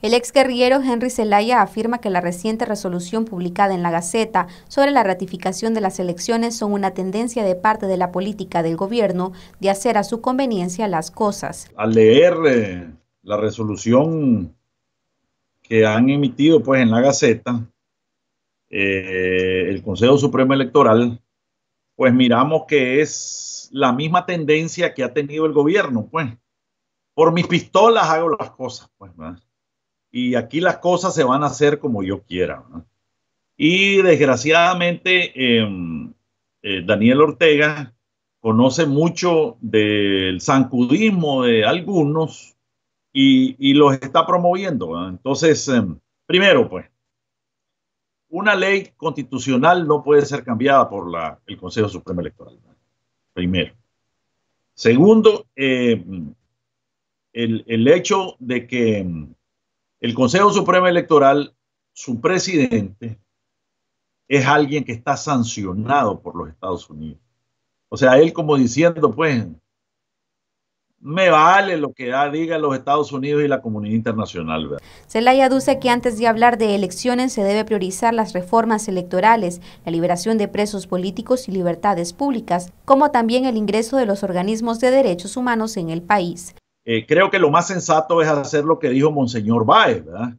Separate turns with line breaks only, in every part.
El ex guerrillero Henry Zelaya afirma que la reciente resolución publicada en la Gaceta sobre la ratificación de las elecciones son una tendencia de parte de la política del gobierno de hacer a su conveniencia las cosas.
Al leer eh, la resolución que han emitido pues en la Gaceta, eh, el Consejo Supremo Electoral, pues miramos que es la misma tendencia que ha tenido el gobierno, pues. Por mis pistolas hago las cosas, pues, y aquí las cosas se van a hacer como yo quiera. Y desgraciadamente, em, eh, Daniel Ortega conoce mucho del zancudismo de algunos y, los está promoviendo. Entonces, em, primero, pues, una ley constitucional no puede ser cambiada por el Consejo Supremo Electoral. Primero. Segundo, em, el hecho de que el Consejo Supremo Electoral, su presidente, es alguien que está sancionado por los Estados Unidos. O sea, él como diciendo, pues, me vale lo que diga digan los Estados Unidos y la comunidad internacional.
Zelaya aduce que antes de hablar de elecciones se debe priorizar las reformas electorales, la liberación de presos políticos y libertades públicas, como también el ingreso de los organismos de derechos humanos en el país.
Eh, creo que lo más sensato es hacer lo que dijo Monseñor Báez, ¿verdad?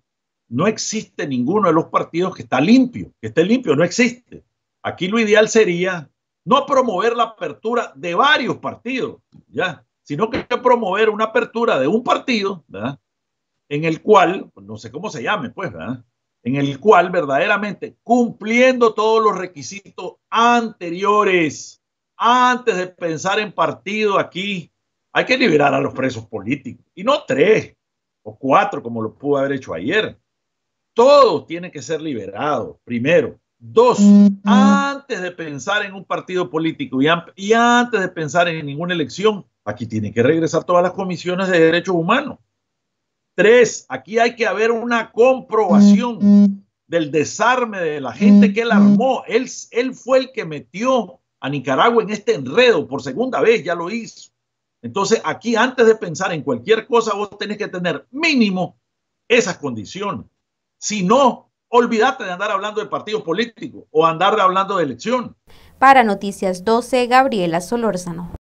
No existe ninguno de los partidos que está limpio, que esté limpio, no existe. Aquí lo ideal sería no promover la apertura de varios partidos, ¿ya? Sino que promover una apertura de un partido, ¿verdad? En el cual, no sé cómo se llame, pues, ¿verdad? En el cual verdaderamente cumpliendo todos los requisitos anteriores, antes de pensar en partido aquí, hay que liberar a los presos políticos y no tres o cuatro como lo pudo haber hecho ayer. Todo tiene que ser liberado. primero. Dos, antes de pensar en un partido político y, antes de pensar en ninguna elección, aquí tiene que regresar todas las comisiones de derechos humanos. Tres, aquí hay que haber una comprobación del desarme de la gente que él armó. él fue el que metió a Nicaragua en este enredo por segunda vez, ya lo hizo. Entonces, aquí antes de pensar en cualquier cosa, vos tenés que tener mínimo esas condiciones. Si no, olvídate de andar hablando de partidos políticos o andar hablando de elección.
Para Noticias 12, Gabriela Solórzano.